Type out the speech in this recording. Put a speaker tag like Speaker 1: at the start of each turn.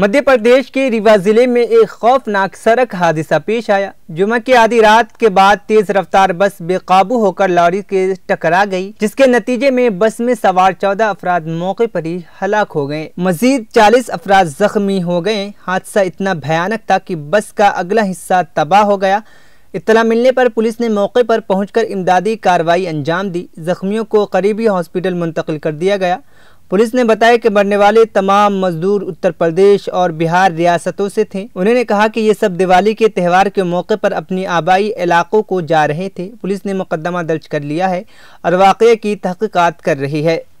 Speaker 1: मध्य प्रदेश के रीवा जिले में एक खौफनाक सड़क हादसा पेश आया जुमा की आधी रात के बाद तेज रफ्तार बस बेकाबू होकर लॉरी के टकरा गई जिसके नतीजे में बस में सवार चौदह अफराद मौके पर ही हलाक हो गए मजीद चालीस अफराद जख्मी हो गए हादसा इतना भयानक था कि बस का अगला हिस्सा तबाह हो गया इतला मिलने पर पुलिस ने मौके पर पहुंचकर इमदादी कार्रवाई अंजाम दी जख्मियों को करीबी हॉस्पिटल मुंतकिल कर दिया गया पुलिस ने बताया कि मरने वाले तमाम मजदूर उत्तर प्रदेश और बिहार रियासतों से थे उन्होंने कहा कि ये सब दिवाली के त्यौहार के मौके पर अपनी आबाई इलाकों को जा रहे थे पुलिस ने मुकदमा दर्ज कर लिया है और वाक़े की तहकीकात कर रही है